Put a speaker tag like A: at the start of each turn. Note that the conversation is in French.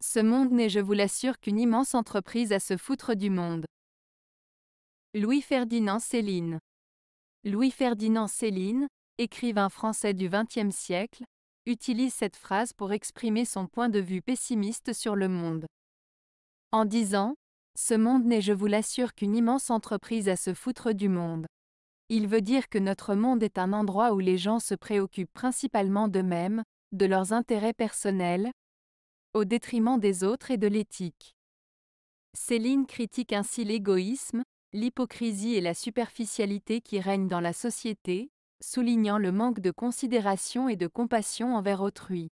A: Ce monde n'est je vous l'assure qu'une immense entreprise à se foutre du monde. Louis-Ferdinand Céline Louis-Ferdinand Céline, écrivain français du XXe siècle, utilise cette phrase pour exprimer son point de vue pessimiste sur le monde. En disant Ce monde n'est, je vous l'assure, qu'une immense entreprise à se foutre du monde. Il veut dire que notre monde est un endroit où les gens se préoccupent principalement d'eux-mêmes, de leurs intérêts personnels, au détriment des autres et de l'éthique. Céline critique ainsi l'égoïsme, l'hypocrisie et la superficialité qui règnent dans la société, soulignant le manque de considération et de compassion envers autrui.